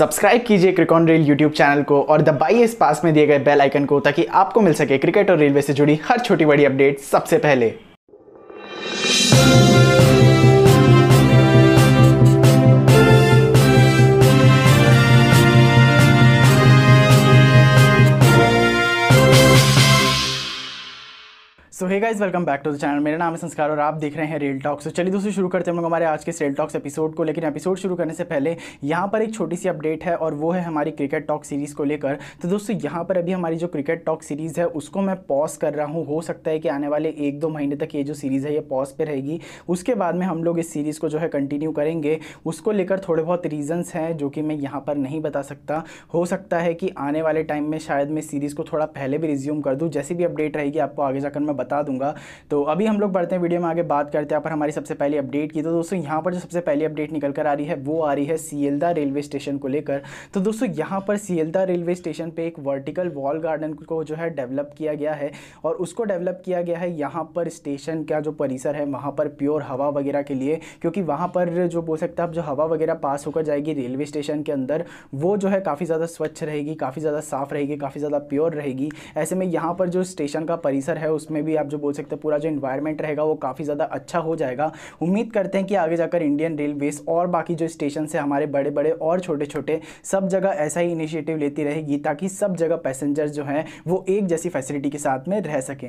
subscribe कीजिए क्रिकॉन rail YouTube channel को और दबाइए इस पास में दिए गए बेल आइकन को ताकि आपको मिल सके क्रिकेट और रेलवे से जुड़ी हर छोटी बड़ी अपडेट सबसे पहले so hey guys welcome back to the channel मेरा नाम है संस्कार और आप देख रहे हैं रेल टॉक्स तो चलिए दोस्तों शुरू करते हैं हम लोग हमारे आज के रेल टॉक्स एपिसोड को लेकिन एपिसोड शुरू करने से पहले यहाँ पर एक छोटी सी अपडेट है और वो है हमारी क्रिकेट टॉक सीरीज़ को लेकर तो दोस्तों यहाँ पर अभी हमारी जो क्रिकेट टॉक सीरीज़ है उसको मैं पॉज कर रहा हूँ हो सकता है कि आने वाले एक दो महीने तक ये जो सीरीज़ है ये पॉज पर रहेगी उसके बाद में हम लोग इस सीरीज़ को जो है कंटिन्यू करेंगे उसको लेकर थोड़े बहुत रीजन्स हैं जो कि मैं यहाँ पर नहीं बता सकता हो सकता है कि आने वाले टाइम में शायद मैं सीरीज़ को थोड़ा पहले भी रिज्यूम कर दूँ जैसी भी अपडेट रहेगी आपको आगे जाकर मैं बता दूंगा तो अभी हम लोग बढ़ते हैं वीडियो में आगे बात करते हैं पर हमारी सबसे पहली अपडेट की तो दोस्तों यहाँ पर जो सबसे पहली अपडेट निकल कर आ रही है वो आ रही है सीएलदा रेलवे स्टेशन को लेकर तो दोस्तों यहाँ पर सीएलदा रेलवे स्टेशन पर एक वर्टिकल वॉल गार्डन को जो है डेवलप किया गया है और उसको डेवलप किया गया है यहाँ पर स्टेशन का जो परिसर है वहाँ पर प्योर हवा वगैरह के लिए क्योंकि वहाँ पर जो बोल सकते हैं आप जो हवा वगैरह पास होकर जाएगी रेलवे स्टेशन के अंदर वो जो है काफ़ी ज़्यादा स्वच्छ रहेगी काफ़ी ज़्यादा साफ़ रहेगी काफ़ी ज़्यादा प्योर रहेगी ऐसे में यहाँ पर जो स्टेशन का परिसर है उसमें भी आप जो बोल सकते हैं पूरा जो इन्वायरमेंट रहेगा वो काफ़ी ज़्यादा अच्छा हो जाएगा उम्मीद करते हैं कि आगे जाकर इंडियन रेलवेज़ और बाकी जो स्टेशन से हमारे बड़े बड़े और छोटे छोटे सब जगह ऐसा ही इनिशिएटिव लेती रहेगी ताकि सब जगह पैसेंजर्स जो हैं वो एक जैसी फैसिलिटी के साथ में रह सकें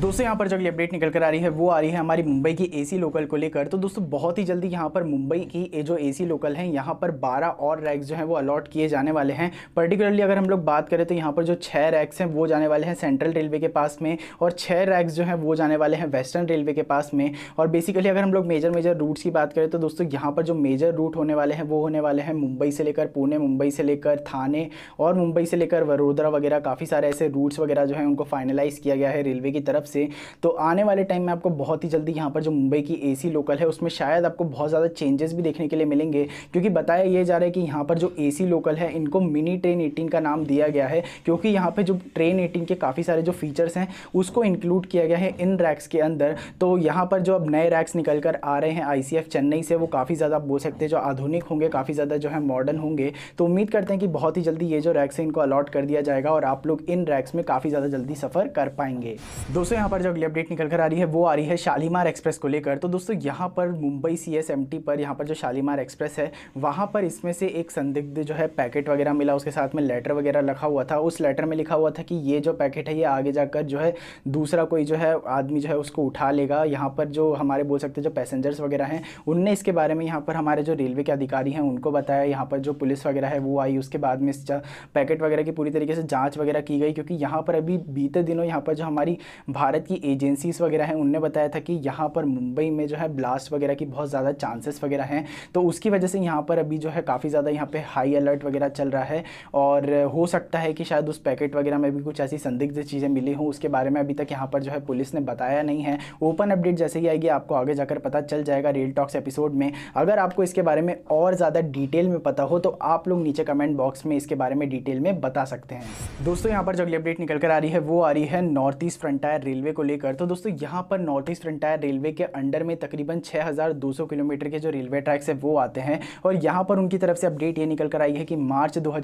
दोस्तों यहाँ पर जो अगली अपडेट निकल कर आ रही है वो आ रही है हमारी मुंबई की ए लोकल को लेकर तो दोस्तों बहुत ही जल्दी यहाँ पर मुंबई की जो ए लोकल है यहाँ पर बारह और रैक्स जो हैं वो अलॉट किए जाने वाले हैं पर्टिकुलरली अगर हम लोग बात करें तो यहाँ पर जो छः रैक्स हैं वो जाने वाले हैं सेंट्रल रेलवे के पास में और छः रैक्स ट्रैक्स जो है वो जाने वाले हैं वेस्टर्न रेलवे के पास में और बेसिकली अगर हम लोग मेजर मेजर रूट्स की बात करें तो दोस्तों यहाँ पर जो मेजर रूट होने वाले हैं वो होने वाले हैं मुंबई से लेकर पुणे मुंबई से लेकर थाने और मुंबई से लेकर वडोदरा वगैरह काफ़ी सारे ऐसे रूट्स वगैरह जो है उनको फाइनलाइज़ किया गया है रेलवे की तरफ से तो आने वाले टाइम में आपको बहुत ही जल्दी यहाँ पर जो मुंबई की ए लोकल है उसमें शायद आपको बहुत ज़्यादा चेंजेस भी देखने के लिए मिलेंगे क्योंकि बताया ये जा रहा है कि यहाँ पर जो ए लोकल है इनको मिनी ट्रेन एटीन का नाम दिया गया है क्योंकि यहाँ पर जो ट्रेन एटीन के काफ़ी सारे जो फीचर्स हैं उसको इंक्लूड किया किया गया है इन रैक्स के अंदर तो यहाँ पर जो अब नए रैक्स निकल कर आ रहे हैं आई चेन्नई से वो काफ़ी ज़्यादा बोल सकते हैं जो आधुनिक होंगे काफ़ी ज़्यादा जो है मॉडर्न होंगे तो उम्मीद करते हैं कि बहुत ही जल्दी ये जो रैक्स है इनको अलॉट कर दिया जाएगा और आप लोग इन रैक्स में काफ़ी ज़्यादा जल्दी सफ़र कर पाएंगे दोस्तों यहाँ पर जो अगली अपडेट निकल कर आ रही है वो आ रही है शालीमार एक्सप्रेस को लेकर तो दोस्तों यहाँ पर Mumbai C S M T पर यहाँ पर जो शालीमार एक्सप्रेस है वहाँ पर इसमें से एक संदिग्ध जो है पैकेट वगैरह मिला उसके साथ में लेटर वगैरह रखा हुआ था उस लेटर में लिखा हुआ था कि ये जो पैकेट है ये आगे जाकर जो है दूसरा कोई कोई जो है आदमी जो है उसको उठा लेगा यहाँ पर जो हमारे बोल सकते जो पैसेंजर्स वगैरह हैं उनने इसके बारे में यहाँ पर हमारे जो रेलवे के अधिकारी हैं उनको बताया यहाँ पर जो पुलिस वगैरह है वो आई उसके बाद में इस पैकेट वगैरह की पूरी तरीके से जाँच वगैरह की गई क्योंकि यहाँ पर अभी बीते दिनों यहाँ पर जो हमारी भारत की एजेंसीज़ वगैरह हैं उनने बताया था कि यहाँ पर मुंबई में जो है ब्लास्ट वगैरह की बहुत ज़्यादा चांसेस वगैरह हैं तो उसकी वजह से यहाँ पर अभी जो है काफ़ी ज़्यादा यहाँ पर हाई अलर्ट वगैरह चल रहा है और हो सकता है कि शायद उस पैकेट वगैरह में भी कुछ ऐसी संदिग्ध चीज़ें मिली हों उसके बारे में अभी तक यहाँ पर जो है पुलिस ने बताया नहीं है ओपन अपडेट जैसे ही आएगी आपको आगे जाकर पता चल जाएगा रेल टॉक्स एपिसोड में अगर आपको इसके बारे में और ज़्यादा डिटेल में पता हो तो आप लोग नीचे कमेंट बॉक्स में इसके बारे में डिटेल में बता सकते हैं दोस्तों यहाँ पर जो अगली अपडेट निकल कर आ रही है वो आ रही है नॉर्थ ईस्ट फ्रंटायर रेलवे को लेकर तो दोस्तों यहाँ पर नॉर्थ ईस्ट फ्रंटायर रेलवे के अंडर में तकरीबन छः किलोमीटर के जो रेलवे ट्रैक्स है वो आते हैं और यहाँ पर उनकी तरफ से अपडेट ये निकल कर आई है कि मार्च दो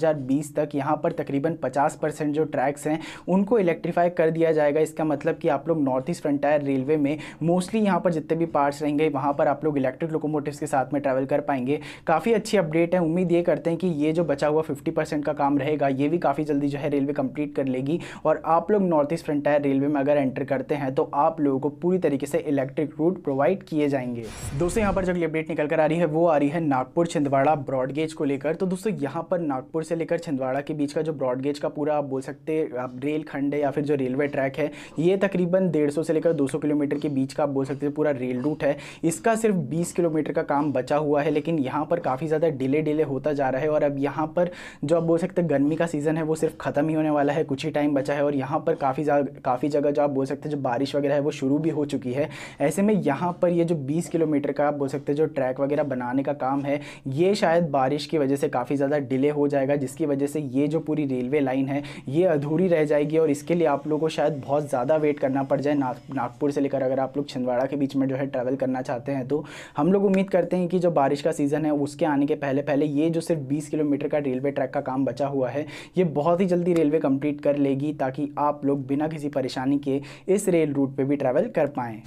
तक यहाँ पर तकरीबन पचास जो ट्रैक्स हैं उनको इलेक्ट्रीफाई कर दिया जाएगा इसका मतलब कि आप लोग नॉर्थ ईस्ट फ्रंटायर रेलवे में मोस्टली यहाँ पर जितने भी पार्ट्स रहेंगे वहाँ पर आप लोग इलेक्ट्रिक लोकोमोटिव्स के साथ में ट्रैवल कर पाएंगे काफ़ी अच्छी अपडेट है उम्मीद ये करते हैं कि ये जो बचा हुआ फिफ्टी का काम रहेगा ये भी काफ़ी जल्दी जो है रेलवे कंप्लीट कर लेगी और आप लोग नॉर्थ ईस्ट फ्रंटायर रेलवे में अगर एंटर करते हैं तो आप लोगों को पूरी तरीके से इलेक्ट्रिक रूट प्रोवाइड किए जाएंगे दोस्तों यहाँ पर जो अपडेट निकल कर आ रही है वो आ रही है नागपुर छिंदवाड़ा ब्रॉडगेज को लेकर तो दोस्तों यहाँ पर नागपुर से लेकर छिंदवाड़ा के बीच का जो ब्रॉडगेज का पूरा आप बोल सकते हैं रेल खंड है या फिर जो रेलवे ट्रैक है ये तकरीबन तकरीबन 150 से लेकर 200 किलोमीटर के बीच का आप बोल सकते हैं पूरा रेल रूट है इसका सिर्फ 20 किलोमीटर का काम बचा हुआ है लेकिन यहाँ पर काफ़ी ज़्यादा डिले डिले होता जा रहा है और अब यहाँ पर जो आप बोल सकते हैं गर्मी का सीज़न है वो सिर्फ ख़त्म ही होने वाला है कुछ ही टाइम बचा है और यहाँ पर काफ़ी काफ़ी जगह जो आप बोल सकते हैं जो बारिश वगैरह है वो शुरू भी हो चुकी है ऐसे में यहाँ पर ये जो बीस किलोमीटर का आप बोल सकते हैं जो ट्रैक वगैरह बनाने का काम है ये शायद बारिश की वजह से काफ़ी ज़्यादा डिले हो जाएगा जिसकी वजह से ये जो पूरी रेलवे लाइन है ये अधूरी रह जाएगी और इसके लिए आप लोगों को शायद बहुत ज़्यादा वेट करना करना पड़ जाए नागपुर से लेकर अगर आप लोग छिंदवाड़ा के बीच में जो है ट्रैवल करना चाहते हैं तो हम लोग उम्मीद करते हैं कि जो बारिश का सीज़न है उसके आने के पहले पहले ये जो सिर्फ बीस किलोमीटर का रेलवे ट्रैक का काम बचा हुआ है ये बहुत ही जल्दी रेलवे कंप्लीट कर लेगी ताकि आप लोग बिना किसी परेशानी के इस रेल रूट पर भी ट्रैवल कर पाएँ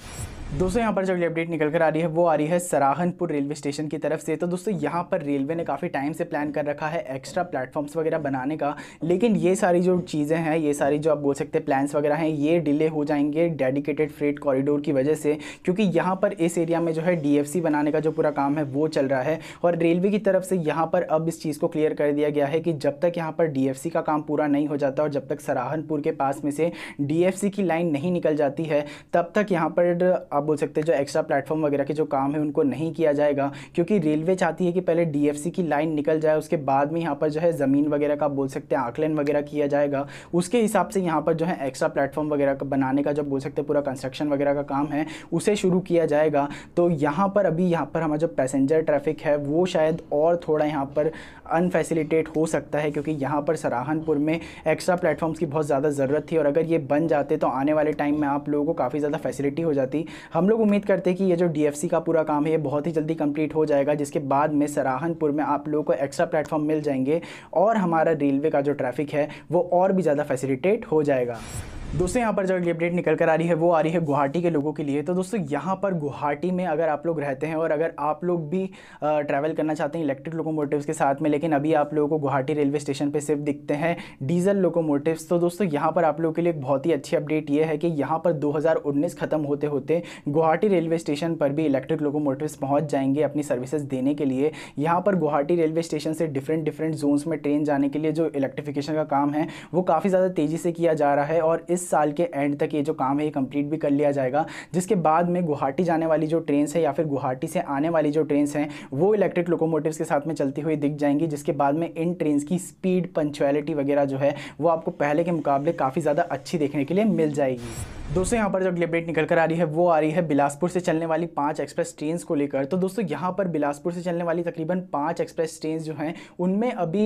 दोस्तों यहाँ पर जो अगली अपडेट निकल कर आ रही है वो आ रही है सराहनपुर रेलवे स्टेशन की तरफ से तो दोस्तों यहाँ पर रेलवे ने काफ़ी टाइम से प्लान कर रखा है एक्स्ट्रा प्लेटफॉर्म्स वगैरह बनाने का लेकिन ये सारी जो चीज़ें हैं ये सारी जो आप बोल सकते हैं प्लान्स वगैरह हैं ये डिले हो जाएंगे पाएंगे डेडिकेटेड फ्रेट कॉरिडोर की वजह से क्योंकि यहाँ पर इस एरिया में जो है डी बनाने का जो पूरा काम है वो चल रहा है और रेलवे की तरफ से यहाँ पर अब इस चीज़ को क्लियर कर दिया गया है कि जब तक यहाँ पर डी का काम पूरा नहीं हो जाता और जब तक सराहनपुर के पास में से डी की लाइन नहीं निकल जाती है तब तक यहाँ पर आप बोल सकते हैं जो एक्स्ट्रा प्लेटफॉर्म वगैरह के जो काम है उनको नहीं किया जाएगा क्योंकि रेलवे चाहती है कि पहले डी की लाइन निकल जाए उसके बाद में यहाँ पर जो है ज़मीन वगैरह का बोल सकते हैं आकलन वगैरह किया जाएगा उसके हिसाब से यहाँ पर जो है एक्स्ट्रा प्लेटफॉर्म वगैरह का बनाने का का जब बोल सकते पूरा कंस्ट्रक्शन वगैरह का काम है उसे शुरू किया जाएगा तो यहाँ पर अभी यहाँ पर हमारा जो पैसेंजर ट्रैफिक है वो शायद और थोड़ा यहाँ पर अनफैसिलिटेट हो सकता है क्योंकि यहाँ पर सराहनपुर में एक्स्ट्रा प्लेटफॉर्म्स की बहुत ज़्यादा ज़रूरत थी और अगर ये बन जाते तो आने वाले टाइम में आप लोगों को काफ़ी ज़्यादा फैसिलिटी हो जाती हम लोग उम्मीद करते कि ये जो डी का पूरा काम है ये बहुत ही जल्दी कंप्लीट हो जाएगा जिसके बाद में सराहनपुर में आप लोगों को एक्स्ट्रा प्लेटफॉर्म मिल जाएंगे और हमारा रेलवे का जो ट्रैफिक है वो और भी ज़्यादा फैसिलिटेट हो जाएगा दोस्तों यहाँ पर जो अगली अपडेट निकल कर आ रही है वो आ रही है गुवाहाटी के लोगों के लिए तो दोस्तों यहाँ पर गुवाहाटी में अगर आप लोग रहते हैं और अगर आप लोग भी ट्रैवल करना चाहते हैं इलेक्ट्रिक लोकोमोटिव्स के साथ में लेकिन अभी आप लोगों को गुवाहाटी रेलवे स्टेशन पे सिर्फ दिखते हैं डीजल लोकोमोटिव्स तो दोस्तों यहाँ पर आप लोगों के लिए एक बहुत ही अच्छी अपडेट ये है कि यहाँ पर दो ख़त्म होते होते गुवाहाटी रेलवे स्टेशन पर भी इलेक्ट्रिक लोकोमोटिव्स पहुँच जाएंगे अपनी सर्विसेज देने के लिए यहाँ पर गुवाहाटी रेलवे स्टेशन से डिफरेंट डिफरेंट जोन्स में ट्रेन जाने के लिए जो इलेक्ट्रिफिकेशन का काम है वो काफ़ी ज़्यादा तेज़ी से किया जा रहा है और इस इस साल के एंड तक ये जो काम है ये कंप्लीट भी कर लिया जाएगा जिसके बाद में गुवाहाटी जाने वाली जो ट्रेन है या फिर गुवाहाटी से आने वाली जो ट्रेन हैं वो इलेक्ट्रिक लोकोमोटिव के साथ में चलती हुई दिख जाएंगी जिसके बाद में इन ट्रेन की स्पीड पंचुअलिटी वगैरह जो है वो आपको पहले के मुकाबले काफ़ी ज़्यादा अच्छी देखने के लिए मिल जाएगी दोस्तों यहाँ पर जो अगली अपडेट निकल कर आ रही है वो आ रही है बिलासपुर से चलने वाली पांच एक्सप्रेस ट्रेन को लेकर तो दोस्तों यहाँ पर बिलासपुर से चलने वाली तकरीबन पांच एक्सप्रेस ट्रेन जो हैं उनमें अभी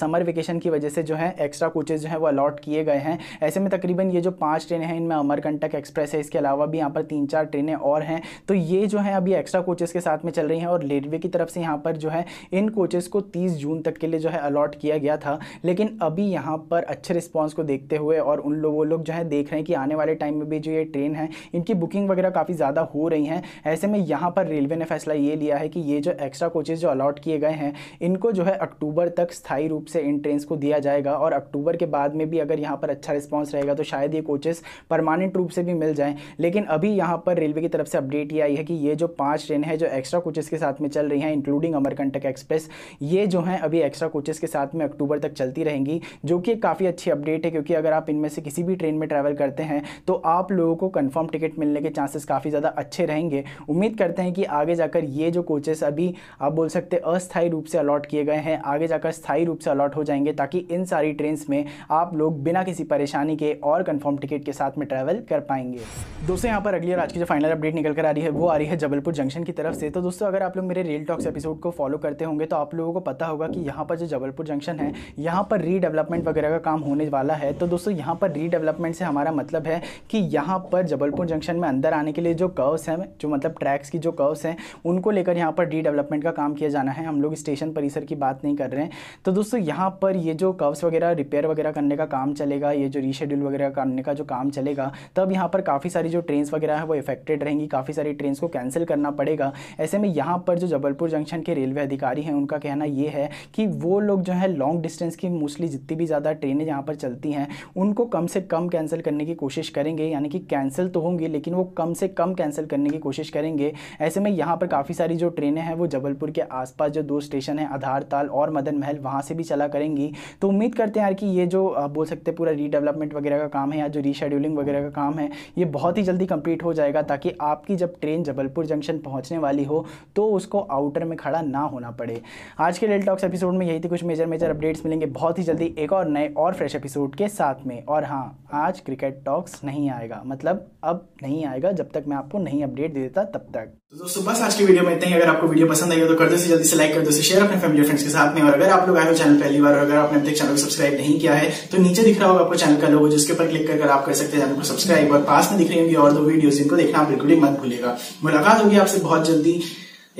समर वेकेशन की वजह से जो है एक्स्ट्रा कोचेज जो है वो अलॉट किए गए हैं ऐसे में तकरीबन ये जो पाँच ट्रेन हैं इनमें अमरकंटक एक्सप्रेस है इसके अलावा भी यहाँ पर तीन चार ट्रेनें और हैं तो ये जो है अभी एक्स्ट्रा कोचेज़ के साथ में चल रही हैं और रेलवे की तरफ से यहाँ पर जो है इन कोचेज़ को तीस जून तक के लिए जो है अलॉट किया गया था लेकिन अभी यहाँ पर अच्छे रिस्पॉन्स को देखते हुए और उन लोग वो लोग जो है देख रहे हैं कि आने वाले टाइम में भी जो ये ट्रेन है इनकी बुकिंग वगैरह काफ़ी ज़्यादा हो रही हैं ऐसे में यहाँ पर रेलवे ने फैसला ये लिया है कि ये जो एक्स्ट्रा कोचेज़ जो अलॉट किए गए हैं इनको जो है अक्टूबर तक स्थायी रूप से इन ट्रेन को दिया जाएगा और अक्टूबर के बाद में भी अगर यहाँ पर अच्छा रिस्पॉन्स रहेगा तो शायद ये कोचेस परमानेंट रूप से भी मिल जाएँ लेकिन अभी यहाँ पर रेलवे की तरफ से अपडेट ये आई है कि ये जो पाँच ट्रेन है जो एक्स्ट्रा कोचेज़ के साथ में चल रही हैं इंक्लूडिंग अमरकंटक एक्सप्रेस ये जो हैं अभी एक्स्ट्रा कोचेज़ के साथ में अक्टूबर तक चलती रहेंगी जो कि काफ़ी अच्छी अपडेट है क्योंकि अगर आप इनमें से किसी भी ट्रेन में ट्रैवल करते हैं तो आप लोगों को कंफर्म टिकट मिलने के चांसेस काफ़ी ज़्यादा अच्छे रहेंगे उम्मीद करते हैं कि आगे जाकर ये जो कोचेस अभी आप बोल सकते अस्थायी रूप से अलॉट किए गए हैं आगे जाकर स्थायी रूप से अलॉट हो जाएंगे ताकि इन सारी ट्रेन में आप लोग बिना किसी परेशानी के और कन्फर्म टिकट के साथ में ट्रैवल कर पाएंगे दोस्तों यहाँ पर अगली और आज की जो फाइनल अपडेट निकल कर आ रही है वो आ रही है जबलपुर जंक्शन की तरफ से तो दोस्तों अगर आप लोग मेरे रेल टॉक्स एपिसोड को फॉलो करते होंगे तो आप लोगों को पता होगा कि यहाँ पर जो जबलपुर जंक्शन है यहाँ पर रीडेवलपमेंट वगैरह का काम होने वाला है तो दोस्तों यहाँ पर रीडेवलपमेंट से हमारा मतलब है कि यहाँ पर जबलपुर जंक्शन में अंदर आने के लिए जो कर्व्स हैं जो मतलब ट्रैक्स की जो कर्व्स हैं उनको लेकर यहाँ पर रीडेवलपमेंट का काम किया जाना है हम लोग स्टेशन परिसर की बात नहीं कर रहे हैं तो दोस्तों यहाँ पर ये जो कर्व्स वगैरह रिपेयर वगैरह करने का काम चलेगा ये जो रीशेड्यूल वगैरह करने का जो काम चलेगा तब यहाँ पर काफ़ी सारी जो ट्रेन वगैरह है वो इफेक्टेड रहेंगी काफ़ी सारी ट्रेन को कैंसिल करना पड़ेगा ऐसे में यहाँ पर जो जबलपुर जंक्शन के रेलवे अधिकारी हैं उनका कहना ये है कि वो लोग जो है लॉन्ग डिस्टेंस की मोस्टली जितनी भी ज़्यादा ट्रेनें यहाँ पर चलती हैं उनको कम से कम कैंसिल करने की कोशिश करेंगे यानी कि कैंसिल तो होंगी लेकिन वो कम से कम कैंसिल करने की कोशिश करेंगे ऐसे में यहाँ पर काफ़ी सारी जो ट्रेनें हैं वो जबलपुर के आसपास जो दो स्टेशन हैं आधारताल और मदन महल वहाँ से भी चला करेंगी तो उम्मीद करते हैं यार कि ये जो बोल सकते हैं पूरा रीडेवलपमेंट वगैरह का काम है या जो रीशेड्यूलिंग वगैरह का काम है ये बहुत ही जल्दी कंप्लीट हो जाएगा ताकि आपकी जब ट्रेन जबलपुर जंक्शन पहुँचने वाली हो तो उसको आउटर में खड़ा ना होना पड़े आज के रेल टॉक्स एपिसोड में यही थी कुछ मेजर मेजर अपडेट्स मिलेंगे बहुत ही जल्दी एक और नए और फ्रेश एपिसोड के साथ में और हाँ आज क्रिकेट टॉक्स नहीं आएगा मतलब अब नहीं आएगा जब तक मैं आपको नहीं अपडेट दे देता तब तक तो दोस्तों बस आज की वीडियो में इतना ही अगर आपको वीडियो पसंद आई हो तो कर दो से जल्दी से लाइक कर दो से शेयर अपने फैमिली फ्रेंड्स के साथ में और अगर आप लोग आए हो चैनल पहली बार अगर आपने अब चैनल को सब्सक्राइब नहीं किया है तो नीचे दिख रहा होगा आपको चैनल का लोगो जिसके ऊपर क्लिक कर आप कर सकते हैं चैनल को सब्सक्राइब और पास में दिख रही होगी और दो वीडियो जिनको देखना आप बिल्कुल ही मत भूलेगा मुलाकात होगी आपसे बहुत जल्दी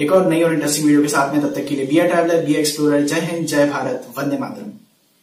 एक और नई और इंटरेस्टिंग वीडियो के साथ में तब तक के लिए be a traveller be explorer जय हिंद जय भारत वंदे मातरम